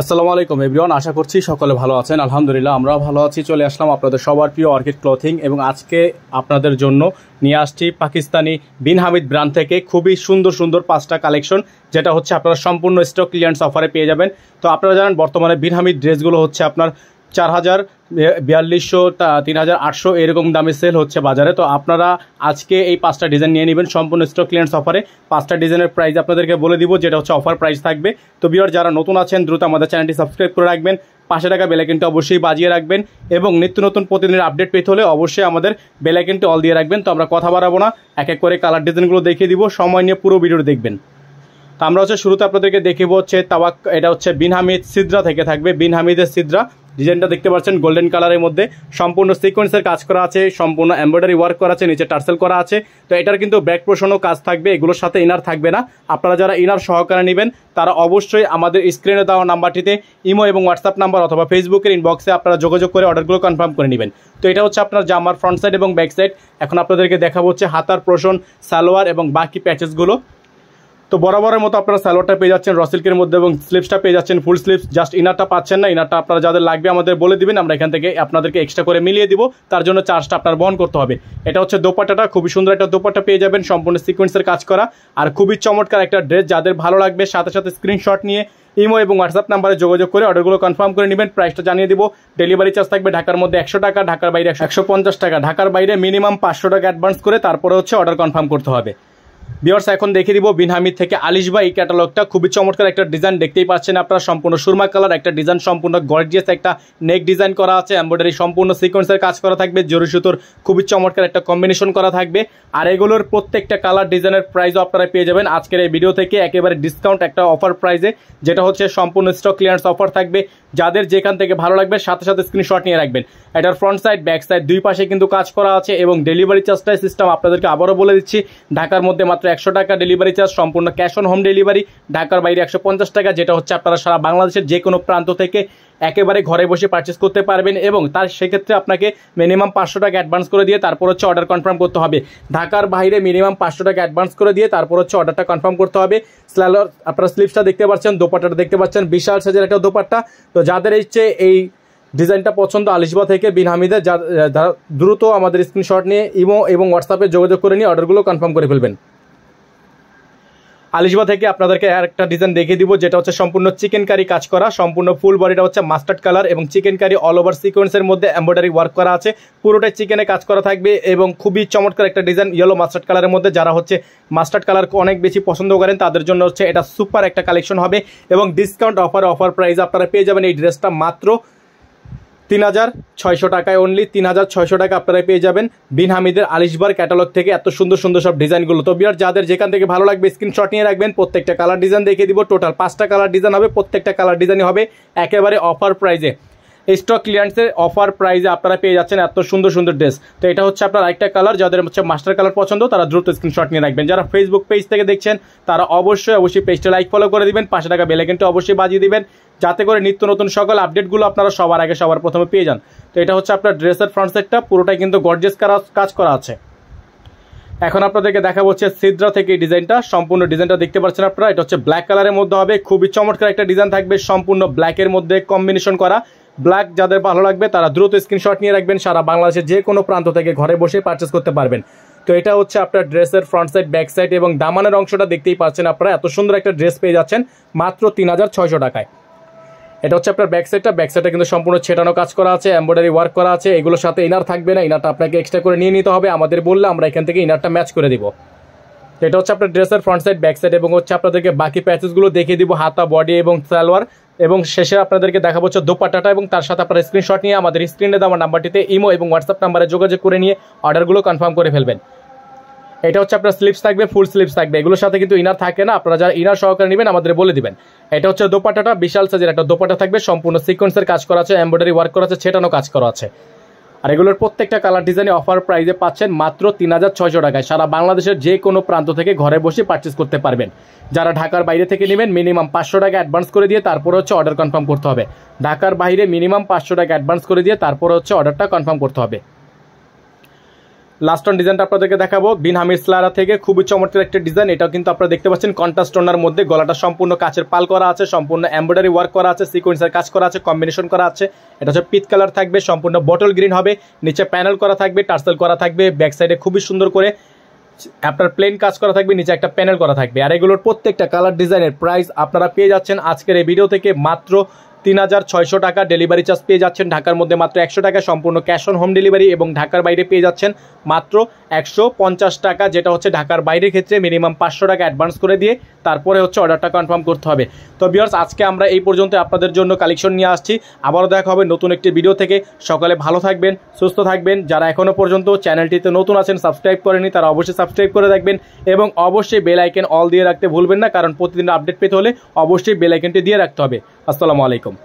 আসসালামু আলাইকুম এভরিওয়ান আশা করছি সকলে ভালো আছেন আলহামদুলিল্লাহ আমরাও ভালো আছি চলে আসলাম আপনাদের সবার প্রিয় অর্কিড ক্লথিং এবং আজকে আপনাদের জন্য নিয়ে আসছি পাকিস্তানি বিন হামিদ ব্র্যান্ড থেকে খুবই সুন্দর সুন্দর পাঁচটা কালেকশন যেটা হচ্ছে আপনারা সম্পূর্ণ স্টক ক্লিয়ারেন্স অফারে পেয়ে যাবেন তো আপনারা জানেন বর্তমানে বিন হামিদ ড্রেসগুলো হচ্ছে আপনার চার হাজার বিয়াল্লিশশো তিন হাজার আটশো এরকম দামে সেল হচ্ছে বাজারে তো আপনারা আজকে এই পাঁচটা ডিজাইন নিয়ে নেবেন সম্পূর্ণ স্টক ক্লিয়ারেন্স অফারে পাঁচটা ডিজাইনের প্রাইস আপনাদেরকে বলে দিব যেটা হচ্ছে অফার প্রাইস থাকবে তো বিয়ার যারা নতুন আছেন দ্রুত আমাদের চ্যানেলটি সাবস্ক্রাইব করে রাখবেন পাঁচশো টাকা বেলাইকেনটি অবশ্যই বাজিয়ে রাখবেন এবং নিত্য নতুন প্রতিদিনের আপডেট পেতে হলে অবশ্যই আমাদের বেলাইকেনটি অল দিয়ে রাখবেন তো আমরা কথা বাড়াবো না এক এক করে কালার ডিজাইনগুলো দেখিয়ে দিব সময় নিয়ে পুরো ভিডিও দেখবেন তো আমরা হচ্ছে শুরুতে আপনাদেরকে দেখিব হচ্ছে তাওয়াক এটা হচ্ছে বিনহামিদ সিদ্রা থেকে থাকবে বিনহামিদের সিদ্রা ডিজাইনটা দেখতে পাচ্ছেন গোল্ডেন কালারের মধ্যে সম্পূর্ণ সিকোয়েন্সের কাজ করা আছে সম্পূর্ণ এমব্রয়ডারি ওয়ার্ক করা আছে নিচে টার্সেল করা আছে তো এটার কিন্তু ব্যাক পোর্শনও কাজ থাকবে এগুলোর সাথে ইনার থাকবে না আপনারা যারা ইনার সহকারে নেবেন তারা অবশ্যই আমাদের স্ক্রিনে দেওয়া নাম্বারটিতে ইমো এবং হোয়াটসঅ্যাপ নাম্বার অথবা ফেসবুকের ইনবক্সে আপনারা যোগাযোগ করে অর্ডারগুলো কনফার্ম করে নেবেন তো এটা হচ্ছে আপনার জামার ফ্রন্ট সাইড এবং ব্যাক সাইড এখন আপনাদেরকে দেখাবো হচ্ছে হাতার প্রশন সালোয়ার এবং বাকি প্যাচেসগুলো তো বরাবরের মতো আপনারা স্যালোয়ারটা পেয়ে যাচ্ছেন রসিল্কের মধ্যে এবং স্লিপসটা পেয়ে যাচ্ছেন ফুল স্লিপস জাস্ট ইনারটা পাচ্ছেন না ইনারটা আপনারা যাদের লাগবে আমাদের বলে দিবেন আমরা এখান থেকে আপনাদেরকে এক্সট্রা করে মিলিয়ে দিব তার জন্য চার্জটা আপনার বহন করতে হবে এটা হচ্ছে দোপাটাটা খুবই সুন্দর একটা দোপাটা পেয়ে যাবেন সম্পূর্ণ সিকোয়েন্সের কাজ করা আর খুবই চমৎকার একটা ড্রেস যাদের ভালো লাগবে সাথে সাথে স্ক্রিনশট নিয়ে ইমো এবং হোয়াটসঅ্যাপ নাম্বারে যোগাযোগ করে অর্ডারগুলো কনফার্ম করে নেবেন প্রাইসটা জানিয়ে দিব ডেলিভারি চার্জ থাকবে ঢাকার মধ্যে একশো টাকা ঢাকার বাইরে একশো টাকা ঢাকার বাইরে মিনিমাম পাঁচশো টাকা অ্যাডভান্স করে তারপরে হচ্ছে অর্ডার কনফার্ম করতে হবে বিয়ার্স এখন দেখে দিব বিনহামি থেকে আলিশবা এই ক্যাটালগটা খুবই চমৎকার একটা ডিজাইন দেখতেই পাচ্ছেন আপনারা সম্পূর্ণ সুরমা কালার একটা ডিজাইন সম্পূর্ণ গর্জিয়াস একটা নেক ডিজাইন করা আছে এম্ব্রয়ডারি সম্পূর্ণ সিকোয়েন্সের কাজ করা থাকবে জরু সুতোর খুবই চমৎকার একটা কম্বিনেশন করা থাকবে আর এগুলোর প্রত্যেকটা কালার ডিজাইনের প্রাইসও আপনারা পেয়ে যাবেন আজকের এই ভিডিও থেকে একেবারে ডিসকাউন্ট একটা অফার প্রাইসে যেটা হচ্ছে সম্পূর্ণ স্টক ক্লিয়ারেন্স অফার থাকবে যাদের যেখান থেকে ভালো লাগবে সাথে সাথে স্ক্রিনশট নিয়ে রাখবেন এটার ফ্রন্ট সাইড ব্যাক সাইড দুই পাশে কিন্তু কাজ করা আছে এবং ডেলিভারি চার্জটাই সিস্টেম আপনাদেরকে আবারও বলে দিচ্ছি ঢাকার মধ্যে মাত্র একশো টাকা ডেলিভারি চার্জ সম্পূর্ণ ক্যাশ অন হোম ডেলিভারি ঢাকার বাইরে একশো টাকা যেটা হচ্ছে আপনারা সারা বাংলাদেশের যে কোনো প্রান্ত থেকে একেবারে ঘরে বসে পারচেস করতে পারবেন এবং তার সেক্ষেত্রে আপনাকে মিনিমাম পাঁচশো টাকা অ্যাডভান্স করে দিয়ে তারপর হচ্ছে অর্ডার কনফার্ম করতে হবে ঢাকার বাইরে মিনিমাম পাঁচশো টাকা অ্যাডভান্স করে দিয়ে তারপর হচ্ছে অর্ডারটা কনফার্ম করতে হবে স্ল্যালার আপনারা স্লিপসটা দেখতে পাচ্ছেন দোপাটা দেখতে পাচ্ছেন বিশাল সাইজের একটা দোপাট্টা তো যাদের ইচ্ছে এই ডিজাইনটা পছন্দ আলিশবা থেকে বিন হামিদে যা দ্রুত আমাদের স্ক্রিনশট নিয়ে ইমো এবং হোয়াটসঅ্যাপে যোগাযোগ করে নিয়ে অর্ডারগুলো কনফার্ম করে ফেলবেন আলিশবা থেকে আপনাদেরকে একটা ডিজাইন দেখিয়ে দিব যেটা হচ্ছে সম্পূর্ণ চিকেন কারি কাজ করা সম্পূর্ণ ফুল বডিটা হচ্ছে মাস্টার্ড কালার এবং চিকেন কারি অল ওভার সিকোয়েন্সের মধ্যে এম্ব্রয়ডারি ওয়ার্ক করা আছে পুরোটাই চিকেনে কাজ করা থাকবে এবং খুবই চমৎকার একটা ডিজাইন ইয়েলো মাস্টার্ড কালারের মধ্যে যারা হচ্ছে মাস্টার্ড কালার অনেক বেশি পছন্দ করেন তাদের জন্য হচ্ছে এটা সুপার একটা কালেকশন হবে এবং ডিসকাউন্ট অফার অফার প্রাইস আপনারা পেয়ে যাবেন এই ড্রেসটা মাত্র তিন হাজার ছয়শো টাকায় অনলি তিন হাজার ছয়শো টাকা আপনারা পেয়ে যাবেন বিন হামিদের আলিশবার ক্যাটালগ থেকে এত সুন্দর সুন্দর সব ডিজাইনগুলো তো বিয়ার যাদের যেখান থেকে ভালো লাগবে স্ক্রিনশট নিয়ে রাখবেন প্রত্যেকটা কালার ডিজাইন দেখিয়ে দিব টোটাল পাঁচটা কালার ডিজাইন হবে প্রত্যেকটা কালার ডিজাইন হবে একেবারে অফার প্রাইজে স্টক ক্লিয়ারেন্সের অফার প্রাইজে আপনারা পেয়ে যাচ্ছেন এত সুন্দর সুন্দর ড্রেস তো এটা হচ্ছে আপনার আরেকটা কালার যাদের হচ্ছে মাস্টার কালার পছন্দ তারা দ্রুত স্ক্রিনশট নিয়ে রাখবেন যারা ফেসবুক পেজ থেকে দেখছেন তারা অবশ্যই অবশ্যই পেজটা লাইক ফলো করে দিবেন পাশে টাকা কিন্তু অবশ্যই বাজিয়ে দিবেন যাতে করে নিত্য নতুন সকল আপডেটগুলো আপনারা সবার আগে সবার প্রথমে পেয়ে যান তো এটা হচ্ছে আপনার ড্রেসের ফ্রন্ট সেটটা পুরোটাই কিন্তু গর্জেস করা কাজ করা আছে এখন আপনাদেরকে দেখা হচ্ছে সিদ্রা থেকে এই ডিজাইনটা সম্পূর্ণ ডিজাইনটা দেখতে পাচ্ছেন আপনারা এটা হচ্ছে ব্ল্যাক কালারের মধ্যে হবে খুবই চমৎকার একটা ডিজাইন থাকবে সম্পূর্ণ ব্ল্যাকের মধ্যে কম্বিনেশন করা ব্ল্যাক যাদের ভালো লাগবে তারা দ্রুত স্ক্রিনশট নিয়ে রাখবেন সারা বাংলাদেশের যে কোনো প্রান্ত থেকে ঘরে বসে পারচেস করতে পারবেন তো এটা হচ্ছে আপনার ড্রেসের ফ্রন্ট সাইড ব্যাক সাইড এবং দামানের অংশটা দেখতেই পাচ্ছেন আপনারা এত সুন্দর একটা ড্রেস পেয়ে যাচ্ছেন মাত্র তিন টাকায় এটা হচ্ছে আপনার ব্যাক সাইডটা ব্যাক সাইডটা কিন্তু সম্পূর্ণ ছেটানো কাজ করা আছে এম্ব্রয়ডারি ওয়ার্ক করা আছে এগুলোর সাথে ইনার থাকবে না ইনারটা আপনাকে এক্সট্রা করে নিয়ে নিতে হবে আমাদের বললে আমরা এখান থেকে ইনারটা ম্যাচ করে দিব এটা হচ্ছে আপনার ড্রেসের ফ্রন্ট সাইড ব্যাক সাইড এবং হচ্ছে আপনাদেরকে বাকি প্যাচেসগুলো দেখিয়ে দিব হাতা বডি এবং সালোয়ার এবং শেষে আপনাদেরকে দেখাবো হচ্ছে দোপাটাটা এবং তার সাথে আপনার স্ক্রিনশট নিয়ে আমাদের স্ক্রিনে দেওয়া নাম্বারটিতে ইমো এবং হোয়াটসঅ্যাপ নাম্বারে যোগাযোগ করে নিয়ে অর্ডারগুলো কনফার্ম করে ফেলবেন এটা হচ্ছে আপনার স্লিপস থাকবে ফুল স্লিপস থাকবে এগুলোর সাথে কিন্তু ইনার থাকে না আপনারা যারা ইনার সহকারে নেবেন আমাদের বলে দিবেন এটা হচ্ছে দোপাটাটা বিশাল সাইজের একটা দোপাটা থাকবে সম্পূর্ণ সিকোয়েন্সের কাজ করা আছে এম্ব্রয়ডারি ওয়ার্ক করা আছে ছেটানো কাজ করা আছে আর এগুলোর প্রত্যেকটা কালার ডিজাইনে অফার প্রাইজে পাচ্ছেন মাত্র তিন হাজার ছয়শো টাকায় সারা বাংলাদেশের যে কোনো প্রান্ত থেকে ঘরে বসে পার্চেস করতে পারবেন যারা ঢাকার বাইরে থেকে নেবেন মিনিমাম পাঁচশো টাকা অ্যাডভান্স করে দিয়ে তারপর হচ্ছে অর্ডার কনফার্ম করতে হবে ঢাকার বাইরে মিনিমাম পাঁচশো টাকা অ্যাডভান্স করে দিয়ে তারপর হচ্ছে অর্ডারটা কনফার্ম করতে হবে লাস্ট ডিজাইনটা আপনাদেরকে দেখাবো বিন হামির স্লারা থেকে খুবই চমৎকার একটা ডিজাইন এটাও কিন্তু আপনারা দেখতে পাচ্ছেন কন্ট্রাস্ট মধ্যে গলাটা সম্পূর্ণ কাচের পাল করা আছে সম্পূর্ণ এম্ব্রয়ডারি ওয়ার্ক করা আছে সিকোয়েন্সের কাজ করা আছে কম্বিনেশন করা আছে এটা হচ্ছে পিত কালার থাকবে সম্পূর্ণ বটল গ্রিন হবে নিচে প্যানেল করা থাকবে টার্সেল করা থাকবে ব্যাক সাইডে খুবই সুন্দর করে আপনার প্লেন কাজ করা থাকবে নিচে একটা প্যানেল করা থাকবে আর এগুলোর প্রত্যেকটা কালার ডিজাইনের প্রাইস আপনারা পেয়ে যাচ্ছেন আজকের এই ভিডিও থেকে মাত্র তিন হাজার ছয়শো টাকা ডেলিভারি চার্জ পেয়ে যাচ্ছেন ঢাকার মধ্যে মাত্র একশো টাকা সম্পূর্ণ ক্যাশ অন হোম ডেলিভারি এবং ঢাকার বাইরে পেয়ে যাচ্ছেন মাত্র একশো পঞ্চাশ টাকা যেটা হচ্ছে ঢাকার বাইরের ক্ষেত্রে মিনিমাম পাঁচশো টাকা অ্যাডভান্স করে দিয়ে তারপরে হচ্ছে অর্ডারটা কনফার্ম করতে হবে তো বিয়ার্স আজকে আমরা এই পর্যন্ত আপনাদের জন্য কালেকশন নিয়ে আসছি আবারও দেখা হবে নতুন একটি ভিডিও থেকে সকালে ভালো থাকবেন সুস্থ থাকবেন যারা এখনও পর্যন্ত চ্যানেলটিতে নতুন আছেন সাবস্ক্রাইব করেনি তারা অবশ্যই সাবস্ক্রাইব করে রাখবেন এবং অবশ্যই বেল আইকেন অল দিয়ে রাখতে ভুলবেন না কারণ প্রতিদিন আপডেট পেতে হলে অবশ্যই বেল আইকেনটি দিয়ে রাখতে হবে আসসালামু আলাইকুম